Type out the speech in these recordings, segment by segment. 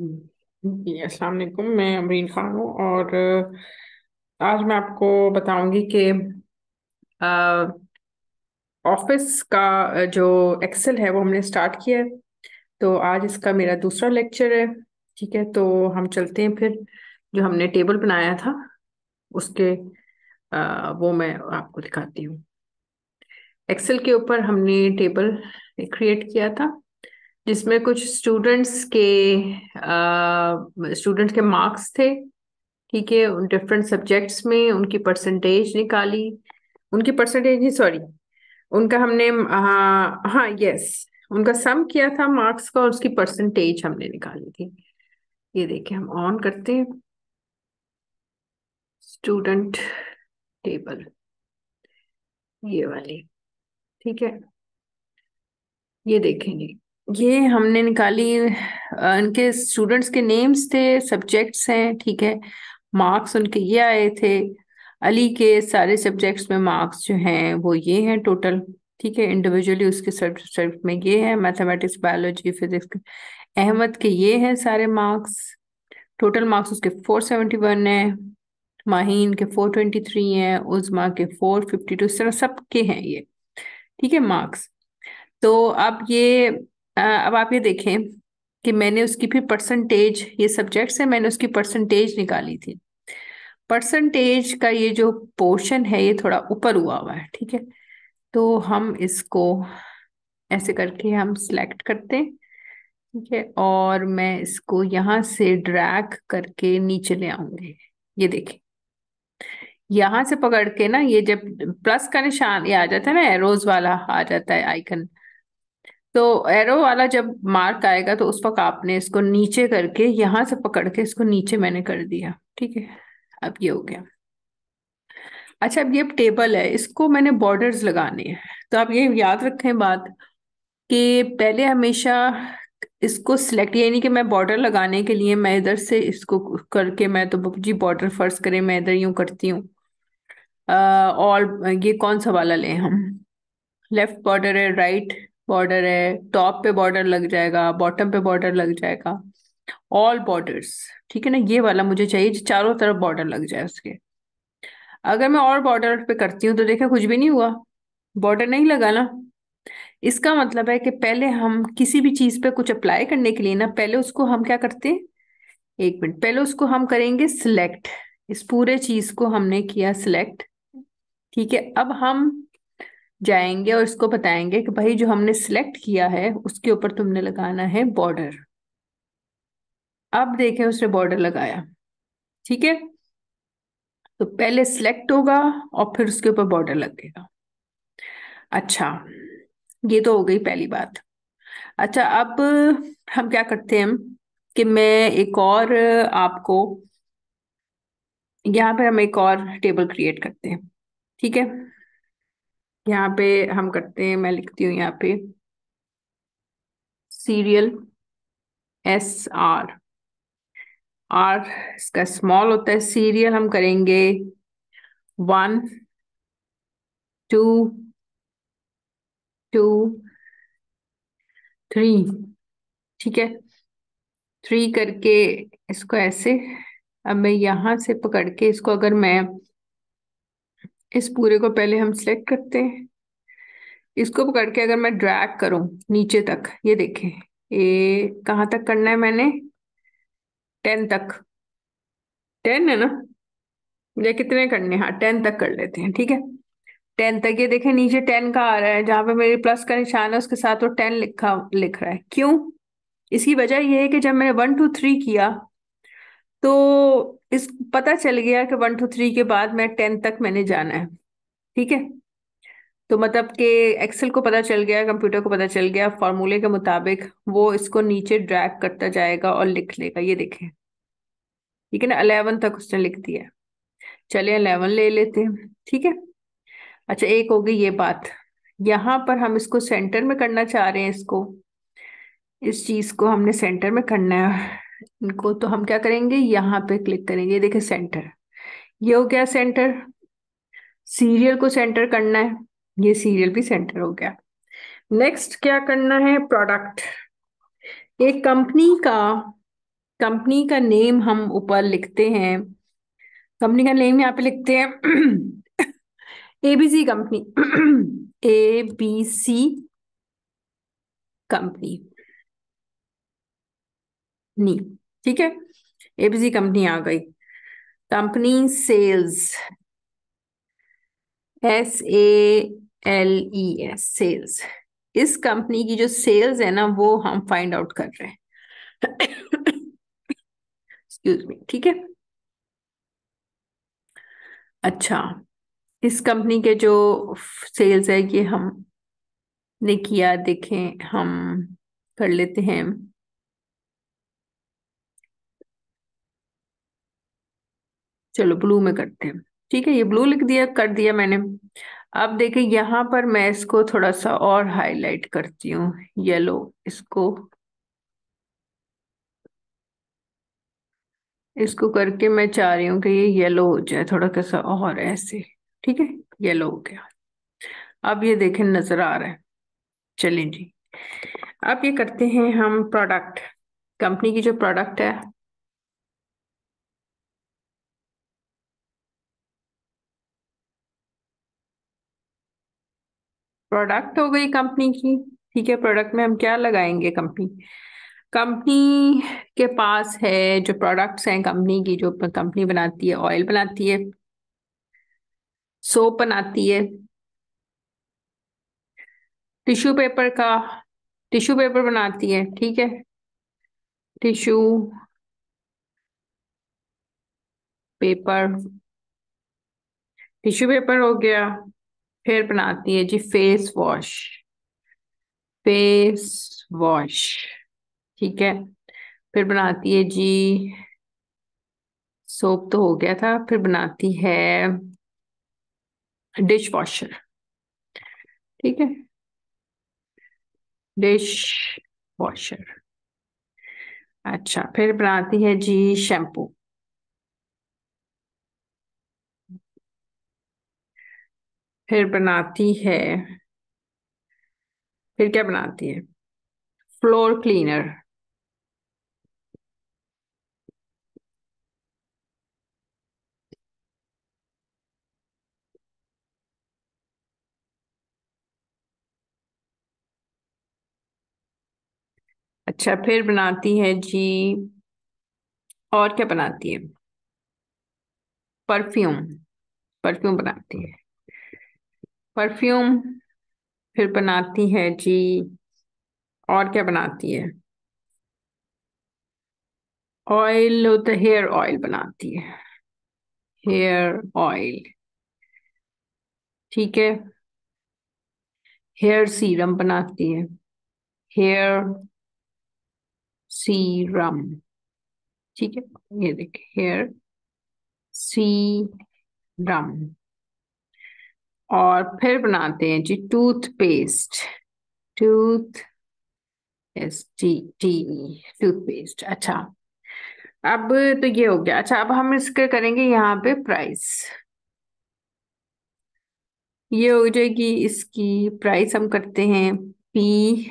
जी अस्सलाम वालेकुम मैं अमरीन खान हूँ और आज मैं आपको बताऊंगी कि ऑफिस का जो एक्सेल है वो हमने स्टार्ट किया है तो आज इसका मेरा दूसरा लेक्चर है ठीक है तो हम चलते हैं फिर जो हमने टेबल बनाया था उसके आ, वो मैं आपको दिखाती हूँ एक्सेल के ऊपर हमने टेबल क्रिएट किया था जिसमें कुछ स्टूडेंट्स के स्टूडेंट्स के मार्क्स थे ठीक है डिफरेंट सब्जेक्ट्स में उनकी परसेंटेज निकाली उनकी परसेंटेज नहीं सॉरी उनका हमने हाँ हाँ यस उनका सम किया था मार्क्स का और उसकी परसेंटेज हमने निकाली थी ये देखिए हम ऑन करते हैं स्टूडेंट टेबल ये वाली ठीक है ये देखेंगे ये हमने निकाली उनके स्टूडेंट्स के नेम्स थे सब्जेक्ट्स हैं ठीक है मार्क्स उनके ये आए थे अली के सारे सब्जेक्ट्स में मार्क्स जो हैं वो ये हैं टोटल ठीक है इंडिविजुअली उसके सब्जेक्ट में ये है मैथमेटिक्स बायोलॉजी फिजिक्स अहमद के ये हैं सारे मार्क्स टोटल मार्क्स उसके फोर सेवेंटी वन है माहीन के फोर ट्वेंटी थ्री हैं उजमा के फोर फिफ्टी टू इस तरह के हैं ये ठीक है मार्क्स तो अब ये अब आप ये देखें कि मैंने उसकी फिर परसेंटेज ये सब्जेक्ट से मैंने उसकी परसेंटेज निकाली थी परसेंटेज का ये जो पोर्शन है ये थोड़ा ऊपर हुआ हुआ है ठीक है तो हम इसको ऐसे करके हम सिलेक्ट करते हैं ठीक है और मैं इसको यहाँ से ड्रैग करके नीचे ले आऊंगी ये देखें यहाँ से पकड़ के ना ये जब प्लस का निशान ये आ जाता है ना एरोज वाला आ जाता है आइकन तो एरो वाला जब मार्क आएगा तो उस वक्त आपने इसको नीचे करके यहां से पकड़ के इसको नीचे मैंने कर दिया ठीक है अब ये हो गया अच्छा अब ये टेबल है इसको मैंने बॉर्डर्स लगाने हैं तो आप ये याद रखें बात कि पहले हमेशा इसको सिलेक्ट यानी कि मैं बॉर्डर लगाने के लिए मैं इधर से इसको करके मैं तो जी बॉर्डर फर्स्ट करें मैं इधर यूं करती हूँ और ये कौन सा वाला लें हम लेफ्ट बॉर्डर है राइट बॉर्डर है टॉप पे बॉर्डर लग जाएगा बॉटम पे बॉर्डर लग जाएगा ऑल बॉर्डर्स ठीक है ना ये वाला मुझे चाहिए चारों तरफ बॉर्डर लग जाए उसके अगर मैं और बॉर्डर पे करती हूँ तो देखा कुछ भी नहीं हुआ बॉर्डर नहीं लगा ना इसका मतलब है कि पहले हम किसी भी चीज पे कुछ अप्लाई करने के लिए ना पहले उसको हम क्या करते हैं एक मिनट पहले उसको हम करेंगे सिलेक्ट इस पूरे चीज को हमने किया सिलेक्ट ठीक है अब हम जाएंगे और इसको बताएंगे कि भाई जो हमने सिलेक्ट किया है उसके ऊपर तुमने लगाना है बॉर्डर अब देखें उसने बॉर्डर लगाया ठीक है तो पहले सिलेक्ट होगा और फिर उसके ऊपर बॉर्डर लगेगा अच्छा ये तो हो गई पहली बात अच्छा अब हम क्या करते हैं कि मैं एक और आपको यहाँ पर हम एक और टेबल क्रिएट करते हैं ठीक है यहाँ पे हम करते हैं मैं लिखती हूँ यहाँ पे सीरियल एस आर आर इसका स्मॉल होता है सीरियल हम करेंगे वन टू टू थ्री ठीक है थ्री करके इसको ऐसे अब मैं यहां से पकड़ के इसको अगर मैं इस पूरे को पहले हम सेलेक्ट करते हैं इसको पकड़ के अगर मैं ड्रैग करूं नीचे तक ये देखें ये कहाँ तक करना है मैंने टेन तक टेन है ना मुझे कितने करने हाँ टेन तक कर लेते हैं ठीक है टेन तक ये देखें नीचे टेन का आ रहा है जहां पे मेरे प्लस का निशान है उसके साथ वो टेन लिखा लिख रहा है क्यों इसकी वजह यह है कि जब मैंने वन टू थ्री किया तो इस पता चल गया कि वन टू थ्री के बाद मैं टेन तक मैंने जाना है ठीक है तो मतलब कि एक्सेल को पता चल गया कंप्यूटर को पता चल गया फार्मूले के मुताबिक वो इसको नीचे ड्रैग करता जाएगा और लिख लेगा ये देखें ठीक है ना अलेवन तक उसने लिख दिया चले अलेवन ले लेते हैं ठीक है अच्छा एक होगी ये बात यहाँ पर हम इसको सेंटर में करना चाह रहे हैं इसको इस चीज को हमने सेंटर में करना है इनको तो हम क्या करेंगे यहाँ पे क्लिक करेंगे देखिए सेंटर ये हो गया सेंटर सीरियल को सेंटर करना है ये सीरियल भी सेंटर हो गया नेक्स्ट क्या करना है प्रोडक्ट एक कंपनी का कंपनी का नेम हम ऊपर लिखते हैं कंपनी का नेम यहाँ पे लिखते हैं ABC company ABC company company ठीक है एबीसी कंपनी आ गई company sales S A L E S sales इस कंपनी की जो सेल्स है ना वो हम फाइंड आउट कर रहे हैं एक्सक्यूज मी ठीक है अच्छा इस कंपनी के जो सेल्स है ये हम ने किया देखें हम कर लेते हैं चलो ब्लू में करते हैं ठीक है ये ब्लू लिख दिया कर दिया मैंने अब देखे यहां पर मैं इसको थोड़ा सा और हाईलाइट करती हूँ येलो इसको इसको करके मैं चाह रही हूँ कि ये येलो हो जाए थोड़ा कैसा और ऐसे ठीक है येलो हो गया अब ये देखें नजर आ रहा है चलें जी अब ये करते हैं हम प्रोडक्ट कंपनी की जो प्रोडक्ट है प्रोडक्ट हो गई कंपनी की ठीक है प्रोडक्ट में हम क्या लगाएंगे कंपनी कंपनी के पास है जो प्रोडक्ट्स हैं कंपनी की जो कंपनी बनाती है ऑयल बनाती है सोप बनाती है टिश्यू पेपर का टिश्यू पेपर बनाती है ठीक है टिश्यू पेपर टिश्यू पेपर हो गया फिर बनाती है जी फेस वॉश फेस वॉश ठीक है फिर बनाती है जी सोप तो हो गया था फिर बनाती है डिश वॉशर ठीक है डिश वॉशर अच्छा फिर बनाती है जी शैम्पू फिर बनाती है फिर क्या बनाती है फ्लोर क्लीनर अच्छा फिर बनाती है जी और क्या बनाती है परफ्यूम परफ्यूम बनाती है परफ्यूम फिर बनाती है जी और क्या बनाती है ऑयल होता है हेयर ऑयल बनाती है हेयर ऑयल ठीक है हेयर सीरम बनाती है हेयर सीरम ठीक है ये देखिए हेयर सीरम और फिर बनाते हैं जी toothpaste tooth S T T toothpaste अच्छा अब तो ये हो गया अच्छा अब हम इसके करेंगे यहाँ पे प्राइस ये हो जाएगी इसकी प्राइस हम करते हैं P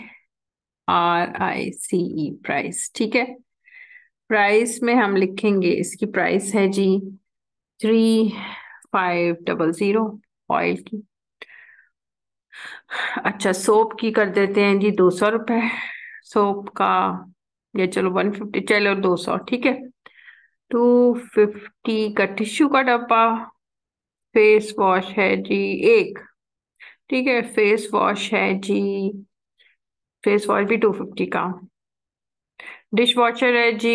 R I C E price ठीक है प्राइस में हम लिखेंगे इसकी प्राइस है जी three five double zero oil की अच्छा सोप की कर देते हैं जी दो सौ रुपये सोप का ये चलो वन फिफ्टी चलो दो सौ ठीक है टू फिफ्टी का टिश्यू का डब्बा फेस वॉश है जी एक ठीक है फेस वॉश है जी फेस वॉश भी टू फिफ्टी का डिश वॉशर है जी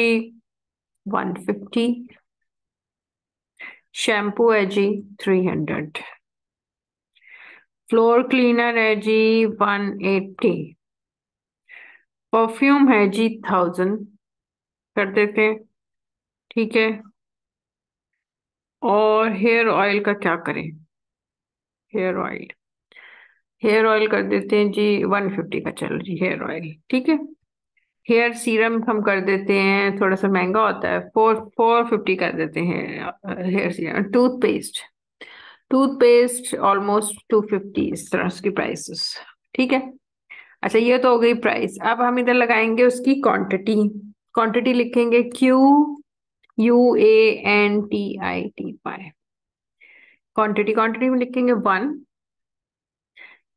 वन फिफ्टी शैम्पू है जी थ्री हंड्रेड फ्लोर क्लीनर है जी वन एट्टी परफ्यूम है जी थाउजेंड कर देते ठीक है और हेयर ऑयल का क्या करें हेयर ऑयल हेयर ऑयल कर देते हैं जी वन फिफ्टी का चल जी हेयर ऑयल ठीक है हेयर सीरम हम कर देते हैं थोड़ा सा महंगा होता है फोर फोर फिफ्टी कर देते हैं hair serum toothpaste toothpaste almost two fifty इस तरह उसकी प्राइसेस ठीक है अच्छा ये तो हो गई प्राइस अब हम इधर लगाएंगे उसकी क्वांटिटी क्वांटिटी लिखेंगे Q U A N T I T पाए क्वांटिटी क्वांटिटी में लिखेंगे वन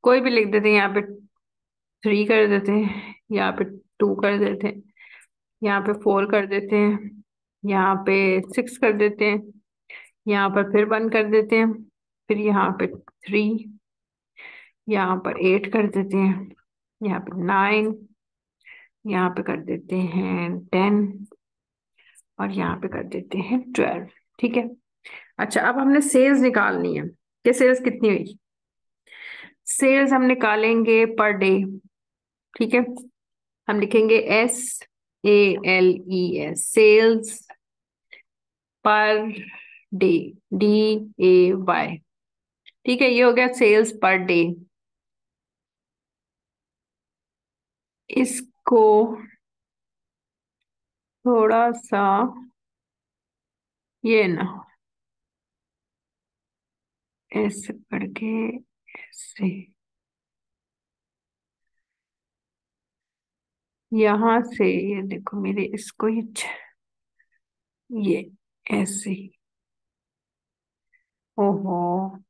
कोई भी लिख देते हैं यहाँ पे थ्री कर देते हैं यहाँ पे टू कर देते हैं यहाँ पे फोर कर देते हैं यहाँ पे सिक्स कर देते हैं यहाँ पर फिर वन कर देते हैं फिर यहाँ पे थ्री यहाँ पर एट कर देते हैं यहाँ पे नाइन यहाँ पे कर देते हैं टेन और यहाँ पे कर देते हैं ट्वेल्व ठीक है अच्छा अब हमने सेल्स निकालनी है कि सेल्स कितनी हुई सेल्स हम निकालेंगे पर डे ठीक है हम लिखेंगे S A L E S sales per day D A Y ठीक है ये हो गया सेल्स पर डे इसको थोड़ा सा ये ना ऐसे करके ऐसे यहां से ये देखो मेरे इसको ये ये ऐसे ओहो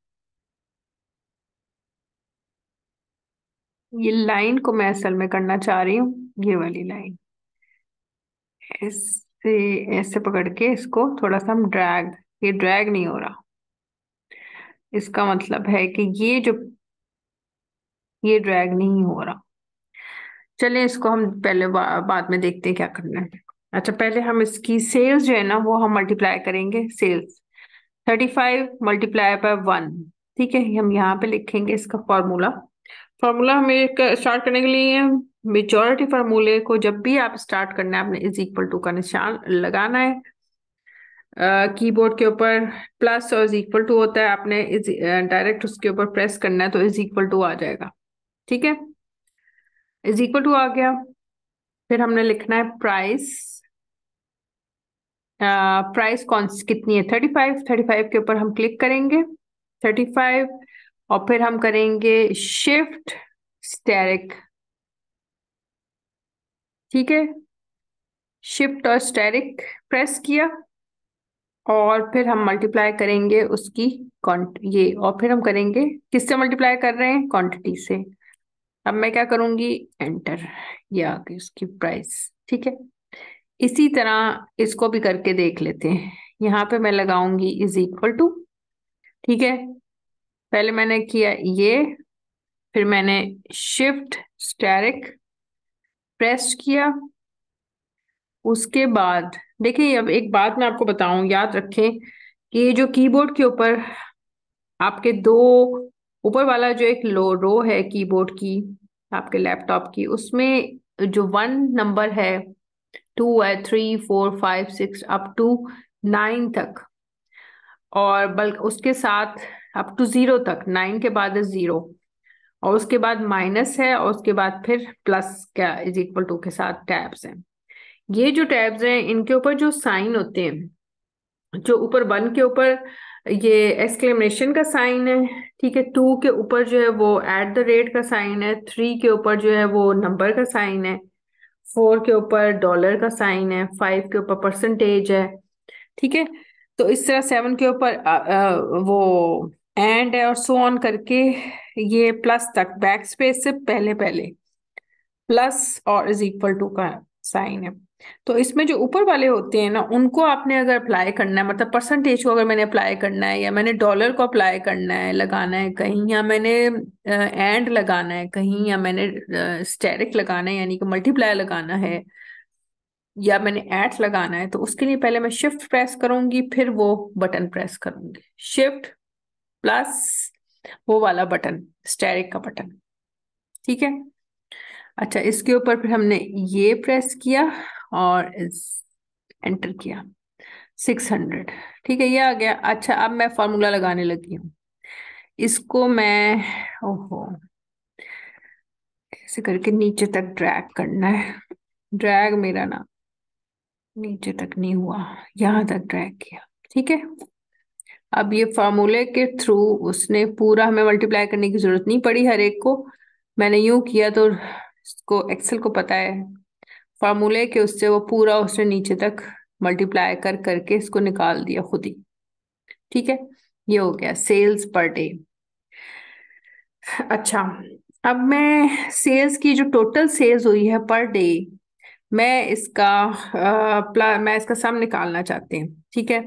ये लाइन को मैं असल में करना चाह रही हूँ ये वाली लाइन ऐसे ऐसे पकड़ के इसको थोड़ा सा हम ड्रैग ये ड्रैग नहीं हो रहा इसका मतलब है कि ये जो ये ड्रैग नहीं हो रहा चले इसको हम पहले बा, बाद में देखते हैं क्या करना है अच्छा पहले हम इसकी सेल्स जो है ना वो हम मल्टीप्लाई करेंगे sales thirty five multiply by one ठीक है हम यहाँ पे लिखेंगे इसका फॉर्मूला फार्मूला हमें स्टार्ट uh, करने के लिए मेजोरिटी फार्मूले को जब भी आप स्टार्ट करना है आपने इज इक्वल टू का निशान लगाना है कीबोर्ड uh, के ऊपर प्लस और इज इक्वल टू होता है आपने डायरेक्ट डायरेक्ट uh, उसके ऊपर प्रेस करना है तो इज इक्वल टू आ जाएगा ठीक है इज इक्वल टू आ गया फिर हमने लिखना है प्राइस प्राइस uh, कौन कितनी है थर्टी फाइव थर्टी फाइव के ऊपर हम क्लिक करेंगे थर्टी फाइव और फिर हम करेंगे शिफ्ट स्टेरिक ठीक है शिफ्ट और स्टेरिक प्रेस किया और फिर हम मल्टीप्लाई करेंगे उसकी ये और फिर हम करेंगे किससे मल्टीप्लाई कर रहे हैं क्वांटिटी से अब मैं क्या करूंगी एंटर या आ उसकी प्राइस ठीक है इसी तरह इसको भी करके देख लेते हैं यहाँ पे मैं लगाऊंगी इज इक्वल टू ठीक है पहले मैंने किया ये फिर मैंने शिफ्ट स्टेरिक प्रेस किया उसके बाद देखिए अब एक बात मैं आपको बताऊं याद रखें कि जो कीबोर्ड के ऊपर आपके दो ऊपर वाला जो एक लो रो है कीबोर्ड की आपके लैपटॉप की उसमें जो वन नंबर है टू है three four five six up to nine तक और बल्कि उसके साथ अप टू जीरो तक नाइन के बाद है जीरो और उसके बाद माइनस है और उसके बाद फिर प्लस क्या इज इक्वल टू के साथ टैब्स हैं ये जो टैब्स हैं इनके ऊपर जो साइन होते हैं जो ऊपर वन के ऊपर ये एक्सक्लेमेशन का साइन है ठीक है टू के ऊपर जो है वो एट द रेट का साइन है थ्री के ऊपर जो है वो नंबर का साइन है फोर के ऊपर डॉलर का साइन है फाइव के ऊपर परसेंटेज है ठीक है तो इस तरह सेवन के ऊपर वो एंड और सो ऑन करके ये प्लस तक बैक स्पेस से पहले पहले प्लस और इज इक्वल टू का साइन है तो इसमें जो ऊपर वाले होते हैं ना उनको आपने अगर अप्लाई करना है मतलब परसेंटेज को अगर मैंने अप्लाई करना है या मैंने डॉलर को अप्लाई करना है लगाना है कहीं या मैंने एंड uh, लगाना है कहीं या मैंने स्टेरिक uh, लगाना है यानी कि मल्टीप्लाई लगाना है या मैंने एट लगाना है तो उसके लिए पहले मैं शिफ्ट प्रेस करूंगी फिर वो बटन प्रेस करूंगी शिफ्ट प्लस वो वाला बटन स्टेरिक का बटन ठीक है अच्छा इसके ऊपर फिर हमने ये प्रेस किया और इस एंटर किया सिक्स हंड्रेड ठीक है ये आ गया अच्छा अब मैं फॉर्मूला लगाने लगी हूँ इसको मैं ओहो ऐसे करके नीचे तक ड्रैग करना है ड्रैग मेरा ना नीचे तक नहीं हुआ यहाँ तक ड्रैग किया ठीक है अब ये फार्मूले के थ्रू उसने पूरा हमें मल्टीप्लाई करने की जरूरत नहीं पड़ी हर एक को मैंने यूं किया तो इसको एक्सेल को पता है फार्मूले के उससे वो पूरा उसने नीचे तक मल्टीप्लाई कर करके इसको निकाल दिया खुद ही ठीक है ये हो गया सेल्स पर डे अच्छा अब मैं सेल्स की जो टोटल सेल्स हुई है पर डे मैं इसका आ, मैं इसका सम निकालना चाहते हैं ठीक है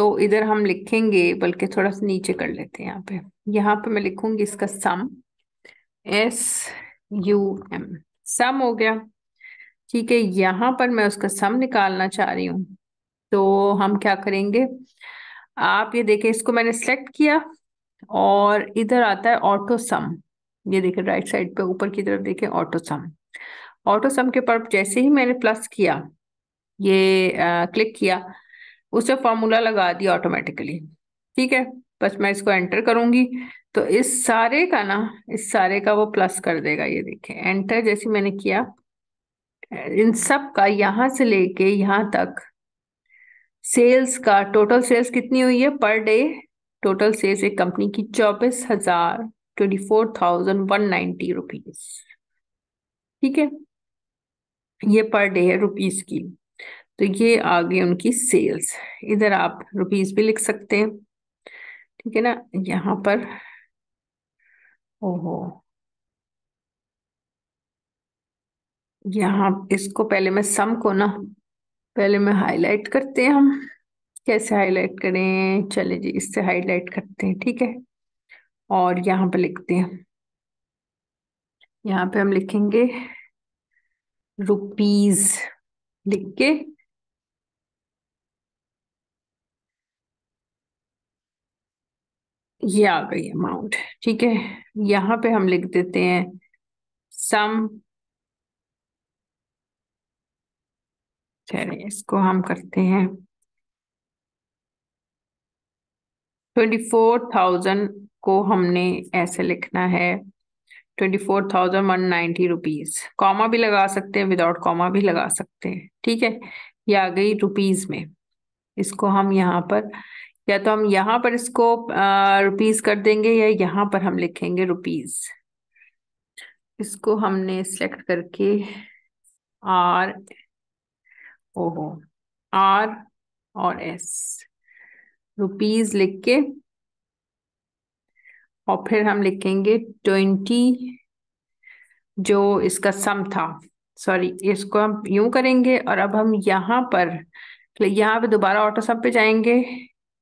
तो इधर हम लिखेंगे बल्कि थोड़ा सा नीचे कर लेते हैं यहाँ पे यहाँ पे मैं लिखूंगी इसका sum S U M sum हो गया ठीक है यहाँ पर मैं उसका सम निकालना चाह रही हूँ तो हम क्या करेंगे आप ये देखें इसको मैंने सेलेक्ट किया और इधर आता है ऑटो सम ये देखें राइट साइड पे ऊपर की तरफ देखें ऑटो सम ऑटो सम के पर जैसे ही मैंने प्लस किया ये आ, क्लिक किया उसे फॉर्मूला लगा दिया ऑटोमेटिकली ठीक है बस मैं इसको एंटर करूंगी तो इस सारे का ना इस सारे का वो प्लस कर देगा ये देखें एंटर जैसे मैंने किया इन सब का यहां से लेके यहाँ तक सेल्स का टोटल सेल्स कितनी हुई है पर डे टोटल सेल्स एक कंपनी की चौबीस हजार twenty four thousand one ninety rupees ठीक है ये पर डे है रुपीज की तो ये आ गई उनकी सेल्स इधर आप रुपीज भी लिख सकते हैं ठीक है ना यहाँ पर ओहो यहाँ इसको पहले मैं सम को ना पहले मैं हाईलाइट करते हैं हम कैसे हाईलाइट करें चले जी इससे हाईलाइट करते हैं ठीक है और यहाँ पे लिखते हैं यहाँ पे हम लिखेंगे रुपीज लिख के ये आ गई अमाउंट ठीक है यहां पे हम लिख देते हैं सम चलिए इसको हम करते हैं ट्वेंटी फोर थाउजेंड को हमने ऐसे लिखना है twenty four thousand one ninety rupees comma भी लगा सकते हैं विदाउट कॉमा भी लगा सकते हैं ठीक है ये आ गई रुपीज में इसको हम यहाँ पर या तो हम यहां पर इसको रुपीज कर देंगे या यहां पर हम लिखेंगे रुपीज इसको हमने सेलेक्ट करके आर ओहो आर और एस रुपीज लिख के और फिर हम लिखेंगे ट्वेंटी जो इसका सम था सॉरी इसको हम यूं करेंगे और अब हम यहां पर यहाँ पे दोबारा ऑटो सम पे जाएंगे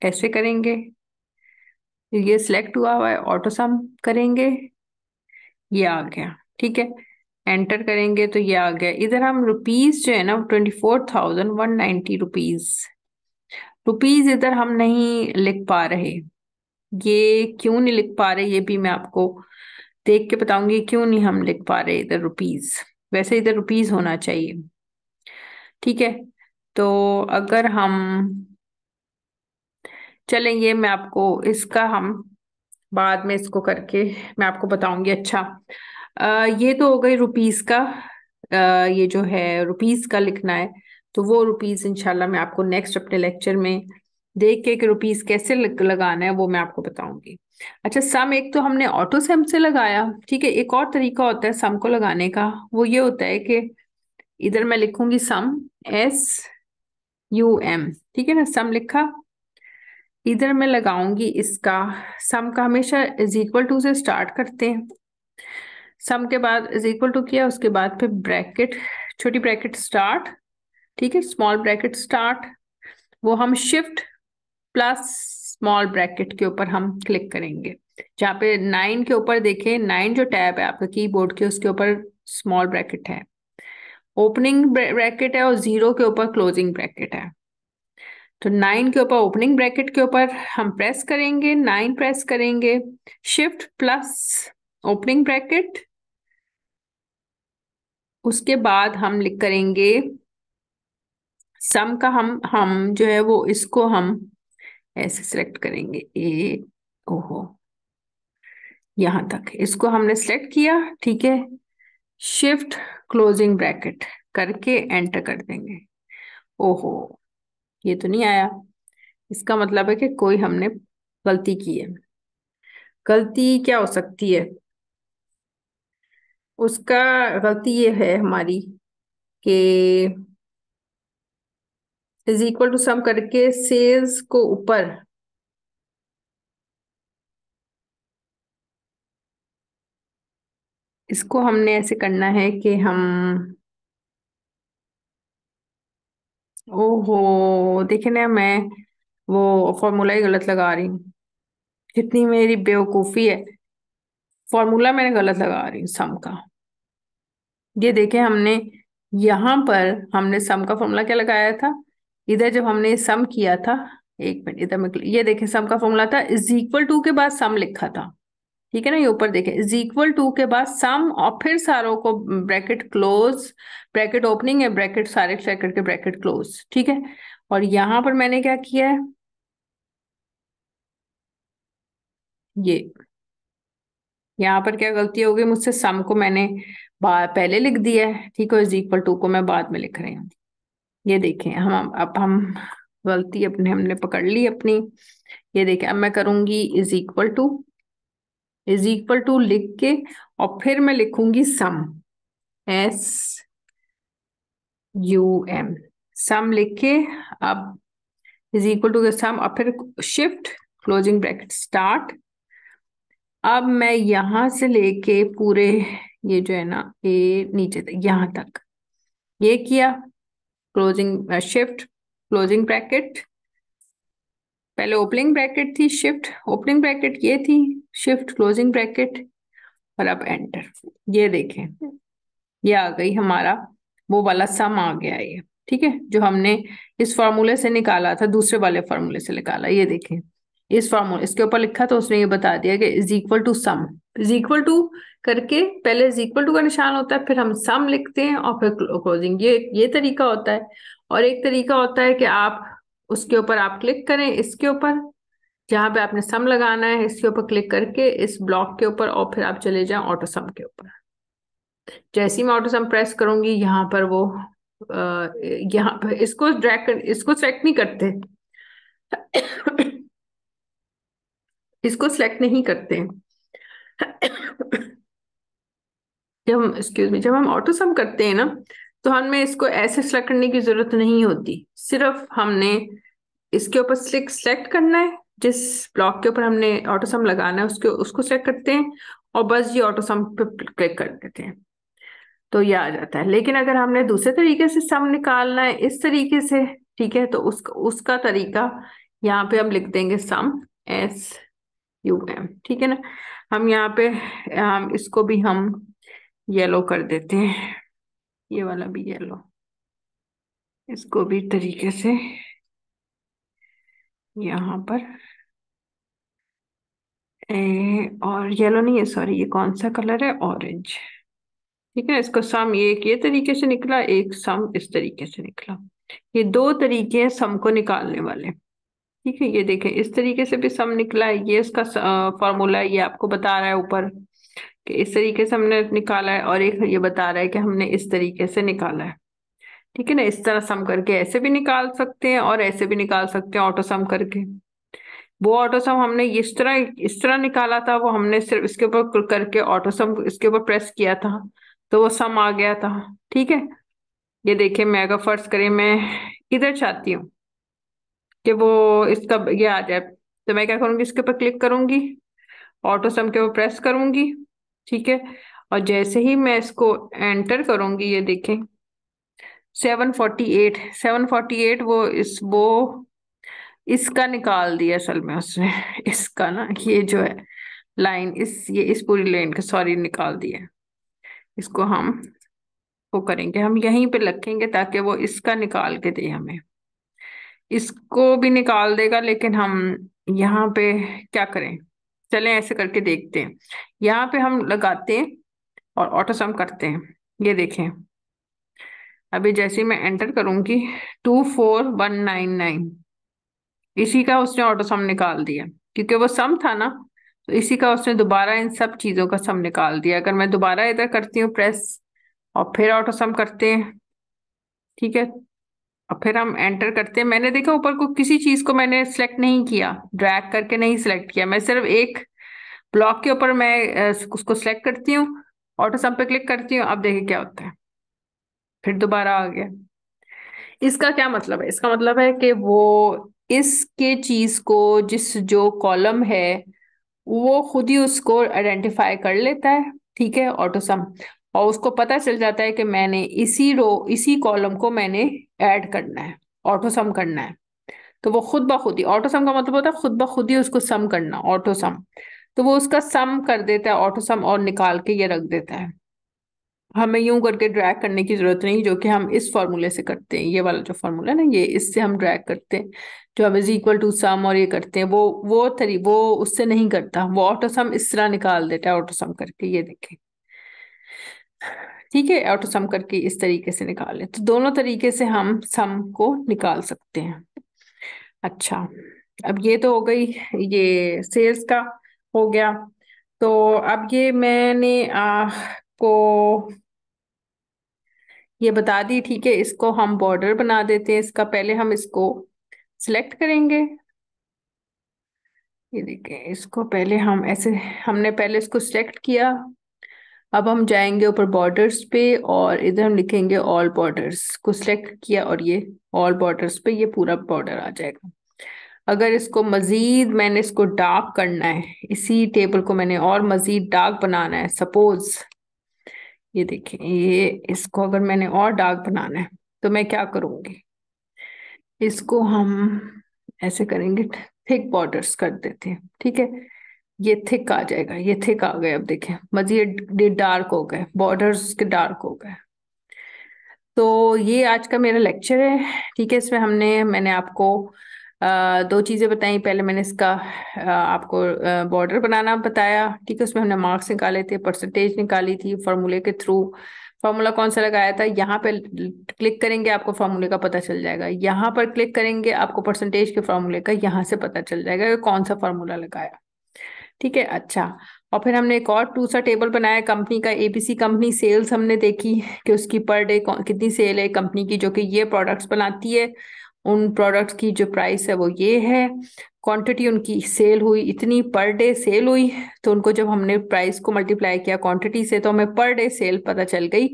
ऐसे करेंगे ये सिलेक्ट हुआ हुआ है ऑटो सम करेंगे ये आ गया ठीक है एंटर करेंगे तो ये आ गया इधर हम रुपीज जो है ना twenty four thousand one ninety rupees rupees इधर हम नहीं लिख पा रहे ये क्यों नहीं लिख पा रहे ये भी मैं आपको देख के बताऊंगी क्यों नहीं हम लिख पा रहे इधर रुपीज वैसे इधर रुपीज होना चाहिए ठीक है तो अगर हम चलें ये मैं आपको इसका हम बाद में इसको करके मैं आपको बताऊंगी अच्छा आ, ये तो हो गई रुपीस का आ, ये जो है रुपीस का लिखना है तो वो रुपीस इंशाल्लाह मैं आपको नेक्स्ट अपने लेक्चर में देख के कि रुपीस कैसे लगाना है वो मैं आपको बताऊंगी अच्छा सम एक तो हमने ऑटो सम से लगाया ठीक है एक और तरीका होता है सम को लगाने का वो ये होता है कि इधर मैं लिखूंगी सम एस यू एम ठीक है ना सम लिखा इधर मैं लगाऊंगी इसका सम का हमेशा इज इक्वल टू से स्टार्ट करते हैं सम के बाद इज इक्वल टू किया उसके बाद फिर ब्रैकेट छोटी ब्रैकेट स्टार्ट ठीक है स्मॉल ब्रैकेट स्टार्ट वो हम शिफ्ट प्लस स्मॉल ब्रैकेट के ऊपर हम क्लिक करेंगे जहाँ पे नाइन के ऊपर देखें नाइन जो टैब है आपके कीबोर्ड के उसके ऊपर स्मॉल ब्रैकेट है ओपनिंग ब्रैकेट है और जीरो के ऊपर क्लोजिंग ब्रैकेट है तो नाइन के ऊपर ओपनिंग ब्रैकेट के ऊपर हम प्रेस करेंगे नाइन प्रेस करेंगे शिफ्ट प्लस ओपनिंग ब्रैकेट उसके बाद हम लिख करेंगे सम का हम हम जो है वो इसको हम ऐसे सिलेक्ट करेंगे ए ओहो यहां तक इसको हमने सेलेक्ट किया ठीक है शिफ्ट क्लोजिंग ब्रैकेट करके एंटर कर देंगे ओहो ये तो नहीं आया इसका मतलब है कि कोई हमने गलती की है गलती क्या हो सकती है उसका गलती ये है हमारी कि इज इक्वल टू सम करके सेल्स को ऊपर इसको हमने ऐसे करना है कि हम ओहो देखे ना मैं वो फॉर्मूला ही गलत लगा रही हूँ कितनी मेरी बेवकूफी है फॉर्मूला मैंने गलत लगा रही हूँ सम का ये देखे हमने यहाँ पर हमने सम का फॉर्मूला क्या लगाया था इधर जब हमने सम किया था एक मिनट इधर में ये देखे सम का फॉर्मूला था इज इक्वल टू के बाद सम लिखा था ठीक है ना ये ऊपर देखें इज इक्वल टू के बाद सम और फिर सारों को ब्रैकेट क्लोज ब्रैकेट ओपनिंग है ब्रैकेट सारे ब्रैकेट के ब्रैकेट क्लोज ठीक है और यहां पर मैंने क्या किया है ये यहां पर क्या गलती हो गई मुझसे सम को मैंने पहले लिख दिया है ठीक है इज इक्वल टू को मैं बाद में लिख रही हूँ ये देखें हम अब हम गलती अपने हमने पकड़ ली अपनी ये देखें अब मैं करूंगी is equal to is equal to लिख के और फिर मैं लिखूंगी sum S U M sum लिख के अब इज इक्वल टू सम और फिर शिफ्ट क्लोजिंग ब्रैकेट स्टार्ट अब मैं यहां से लेके पूरे ये जो है ना ये नीचे तक यहां तक ये किया क्लोजिंग शिफ्ट क्लोजिंग ब्रैकेट पहले ओपनिंग ब्रैकेट थी शिफ्ट ओपनिंग ब्रैकेट ये थी शिफ्ट क्लोजिंग ब्रैकेट और अब एंटर ये देखें ये आ गई हमारा वो वाला सम आ गया ये ठीक है जो हमने इस फॉर्मूले से निकाला था दूसरे वाले फार्मूले से निकाला ये देखें इस फॉर्मूले इसके ऊपर लिखा तो उसने ये बता दिया कि is equal to sum is equal to करके पहले इज इक्वल टू का निशान होता है फिर हम सम लिखते हैं और फिर क्लोजिंग ये ये तरीका होता है और एक तरीका होता है कि आप उसके ऊपर आप क्लिक करें इसके ऊपर जहां पे आपने सम लगाना है इसके ऊपर क्लिक करके इस ब्लॉक के ऊपर और फिर आप चले जाएं ऑटो सम के ऊपर जैसे ही मैं ऑटो सम प्रेस करूंगी यहाँ पर वो यहाँ पर इसको ड्रैक इसको सेलेक्ट नहीं करते इसको सेलेक्ट नहीं करते जब हम एक्सक्यूज मी जब हम ऑटो सम करते हैं ना तो हमें इसको ऐसे सेलेक्ट करने की ज़रूरत नहीं होती सिर्फ हमने इसके ऊपर स्लिक सेलेक्ट करना है जिस ब्लॉक के ऊपर हमने ऑटोसम लगाना है उसके उसको सेलेक्ट करते हैं और बस ये ऑटोसम पे क्लिक कर देते हैं तो ये आ जाता है लेकिन अगर हमने दूसरे तरीके से सम निकालना है इस तरीके से ठीक है तो उसका उसका तरीका यहाँ पे हम लिख देंगे सम एस यू एम ठीक है ना हम यहाँ पे हम इसको भी हम येलो कर देते हैं ये वाला भी येलो इसको भी तरीके से यहाँ पर ए, और येलो नहीं है सॉरी ये कौन सा कलर है ऑरेंज ठीक है इसको सम एक ये तरीके से निकला एक सम इस तरीके से निकला ये दो तरीके हैं सम को निकालने वाले ठीक है ये देखें इस तरीके से भी सम निकला है ये इसका फॉर्मूला है ये आपको बता रहा है ऊपर कि इस तरीके से हमने निकाला है और एक ये बता रहा है कि हमने इस तरीके से निकाला है ठीक है ना इस तरह सम करके ऐसे भी निकाल सकते हैं और ऐसे भी निकाल सकते हैं ऑटो सम करके वो ऑटो सम हमने इस तरह इस तरह निकाला था वो हमने सिर्फ इसके ऊपर करके ऑटो सम इसके ऊपर प्रेस किया था तो वो सम आ गया था ठीक है ये देखिए मैं अगर फर्ज करें मैं इधर चाहती हूँ कि वो इसका ये आ जाए तो मैं क्या करूँगी इसके ऊपर क्लिक करूंगी ऑटो सम के ऊपर प्रेस करूंगी ठीक है और जैसे ही मैं इसको एंटर करूंगी ये देखें 748 748 वो इस वो इसका निकाल दिया असल में उसने इसका ना ये जो है लाइन इस ये इस पूरी लाइन का सॉरी निकाल दिया इसको हम वो करेंगे हम यहीं पे रखेंगे ताकि वो इसका निकाल के दे हमें इसको भी निकाल देगा लेकिन हम यहाँ पे क्या करें चलें ऐसे करके देखते हैं यहाँ पे हम लगाते हैं और ऑटोसम करते हैं ये देखें अभी जैसे मैं एंटर करूंगी two four one nine nine इसी का उसने ऑटोसम निकाल दिया क्योंकि वो सम था ना तो इसी का उसने दोबारा इन सब चीज़ों का सम निकाल दिया अगर मैं दोबारा इधर करती हूँ प्रेस और फिर ऑटोसम करते हैं ठीक है और फिर हम एंटर करते हैं मैंने देखा ऊपर को किसी चीज को मैंने सिलेक्ट नहीं किया ड्रैग करके नहीं सिलेक्ट किया मैं सिर्फ एक ब्लॉक के ऊपर मैं उसको सिलेक्ट करती हूँ ऑटो सम पे क्लिक करती हूँ अब देखिए क्या होता है फिर दोबारा आ गया इसका क्या मतलब है इसका मतलब है कि वो इसके चीज को जिस जो कॉलम है वो खुद ही उसको आइडेंटिफाई कर लेता है ठीक है ऑटोसम और उसको पता चल जाता है कि मैंने इसी रो इसी कॉलम को मैंने ऐड करना है ऑटो सम करना है तो वो खुद ब खुद ही ऑटो सम का मतलब होता है खुद ब खुद ही उसको सम करना ऑटो सम तो वो उसका सम कर देता है ऑटो सम और निकाल के ये रख देता है हमें यूं करके ड्रैग करने की जरूरत नहीं जो कि हम इस फॉर्मूले से करते हैं ये वाला जो फॉर्मूला ना ये इससे हम ड्रैग करते हैं जो हम इज इक्वल टू सम और ये करते हैं वो वो तरी वो उससे नहीं करता वो ऑटो सम इस तरह निकाल देता है ऑटो सम करके ये देखें ठीक है और सम करके इस तरीके से निकाल लें तो दोनों तरीके से हम सम को निकाल सकते हैं अच्छा अब ये तो हो गई ये सेल्स का हो गया तो अब ये मैंने आपको ये बता दी ठीक है इसको हम बॉर्डर बना देते हैं इसका पहले हम इसको सिलेक्ट करेंगे ये देखें इसको पहले हम ऐसे हमने पहले इसको सिलेक्ट किया अब हम जाएंगे ऊपर बॉर्डर्स पे और इधर हम लिखेंगे ऑल बॉर्डर्स को सिलेक्ट किया और ये ऑल बॉर्डर्स पे ये पूरा बॉर्डर आ जाएगा अगर इसको मज़ीद मैंने इसको डार्क करना है इसी टेबल को मैंने और मज़ीद डार्क बनाना है सपोज़ ये देखें ये इसको अगर मैंने और डार्क बनाना है तो मैं क्या करूँगी इसको हम ऐसे करेंगे थिक बॉर्डर्स कर देते हैं ठीक है ये थिक आ जाएगा ये थिक आ गए अब देखें मजीद मतलब ये डार्क हो गए बॉर्डर्स के डार्क हो गए तो ये आज का मेरा लेक्चर है ठीक है इसमें हमने मैंने आपको आ, दो चीज़ें बताई पहले मैंने इसका आ, आपको बॉर्डर बनाना बताया ठीक है उसमें हमने मार्क्स निकाले थे परसेंटेज निकाली थी फार्मूले के थ्रू फार्मूला कौन सा लगाया था यहाँ पे क्लिक करेंगे आपको फार्मूले का पता चल जाएगा यहाँ पर क्लिक करेंगे आपको परसेंटेज के फार्मूले का यहाँ से पता चल जाएगा कौन सा फार्मूला लगाया ठीक है अच्छा और फिर हमने एक और दूसरा टेबल बनाया कंपनी का एबीसी कंपनी सेल्स हमने देखी कि उसकी पर डे कितनी सेल है कंपनी की जो कि ये प्रोडक्ट्स बनाती है उन प्रोडक्ट्स की जो प्राइस है वो ये है क्वांटिटी उनकी सेल हुई इतनी पर डे सेल हुई तो उनको जब हमने प्राइस को मल्टीप्लाई किया क्वांटिटी से तो हमें पर डे सेल पता चल गई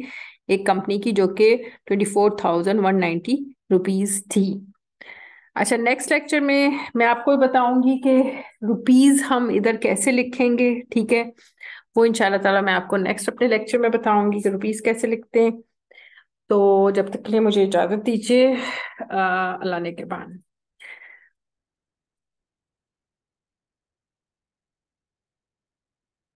एक कंपनी की जो कि twenty four thousand one ninety rupees थी अच्छा नेक्स्ट लेक्चर में मैं आपको बताऊंगी कि रुपीज हम इधर कैसे लिखेंगे ठीक है वो इनशाला ताला मैं आपको नेक्स्ट अपने लेक्चर में बताऊंगी कि रुपीज कैसे लिखते हैं तो जब तक के लिए मुझे इजाज़त दीजिए अल्लाह ने के